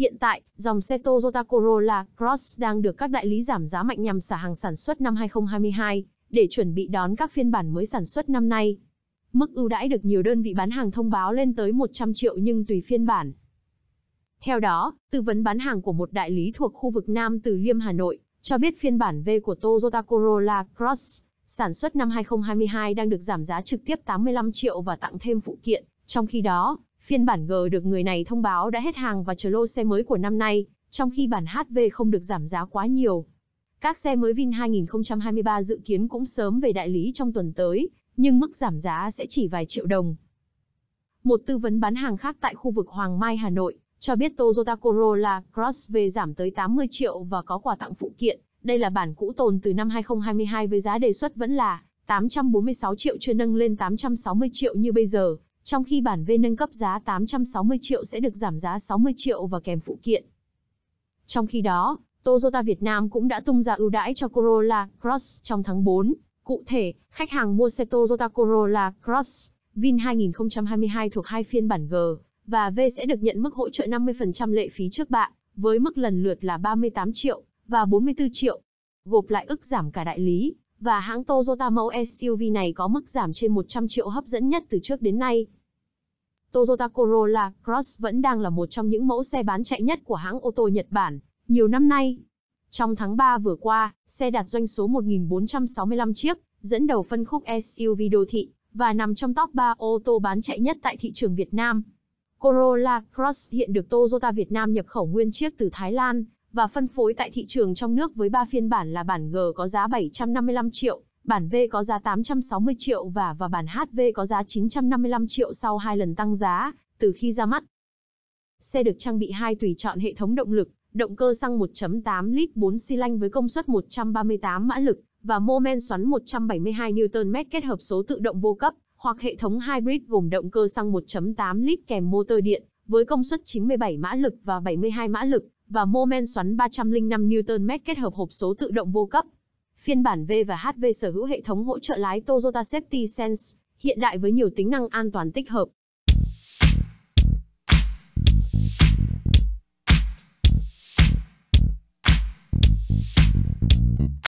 Hiện tại, dòng xe Toyota Corolla Cross đang được các đại lý giảm giá mạnh nhằm xả hàng sản xuất năm 2022, để chuẩn bị đón các phiên bản mới sản xuất năm nay. Mức ưu đãi được nhiều đơn vị bán hàng thông báo lên tới 100 triệu nhưng tùy phiên bản. Theo đó, tư vấn bán hàng của một đại lý thuộc khu vực Nam Từ Liêm Hà Nội cho biết phiên bản V của Toyota Corolla Cross sản xuất năm 2022 đang được giảm giá trực tiếp 85 triệu và tặng thêm phụ kiện. Trong khi đó, Phiên bản G được người này thông báo đã hết hàng và chờ lô xe mới của năm nay, trong khi bản HV không được giảm giá quá nhiều. Các xe mới Vin 2023 dự kiến cũng sớm về đại lý trong tuần tới, nhưng mức giảm giá sẽ chỉ vài triệu đồng. Một tư vấn bán hàng khác tại khu vực Hoàng Mai, Hà Nội, cho biết Toyota Corolla Cross về giảm tới 80 triệu và có quà tặng phụ kiện. Đây là bản cũ tồn từ năm 2022 với giá đề xuất vẫn là 846 triệu chưa nâng lên 860 triệu như bây giờ, trong khi bản V nâng cấp giá 860 triệu sẽ được giảm giá 60 triệu và kèm phụ kiện. Trong khi đó, Toyota Việt Nam cũng đã tung ra ưu đãi cho Corolla Cross trong tháng 4. Cụ thể, khách hàng mua xe Toyota Corolla Cross Vin 2022 thuộc hai phiên bản G và V sẽ được nhận mức hỗ trợ 50% lệ phí trước bạ, với mức lần lượt là 38 triệu và 44 triệu. Gộp lại ức giảm cả đại lý, và hãng Toyota mẫu SUV này có mức giảm trên 100 triệu hấp dẫn nhất từ trước đến nay. Toyota Corolla Cross vẫn đang là một trong những mẫu xe bán chạy nhất của hãng ô tô Nhật Bản, nhiều năm nay. Trong tháng 3 vừa qua, xe đạt doanh số 1.465 chiếc, dẫn đầu phân khúc SUV đô thị, và nằm trong top 3 ô tô bán chạy nhất tại thị trường Việt Nam. Corolla Cross hiện được Toyota Việt Nam nhập khẩu nguyên chiếc từ Thái Lan, và phân phối tại thị trường trong nước với 3 phiên bản là bản G có giá 755 triệu, bản V có giá 860 triệu và và bản HV có giá 955 triệu sau hai lần tăng giá từ khi ra mắt. Xe được trang bị hai tùy chọn hệ thống động lực, động cơ xăng 1.8 lít 4 xi lanh với công suất 138 mã lực và mô men xoắn 172 Nm kết hợp số tự động vô cấp hoặc hệ thống hybrid gồm động cơ xăng 1.8 lít kèm motor điện với công suất 97 mã lực và 72 mã lực và mô men xoắn 305 Nm kết hợp hộp số tự động vô cấp Phiên bản V và HV sở hữu hệ thống hỗ trợ lái Toyota Safety Sense, hiện đại với nhiều tính năng an toàn tích hợp,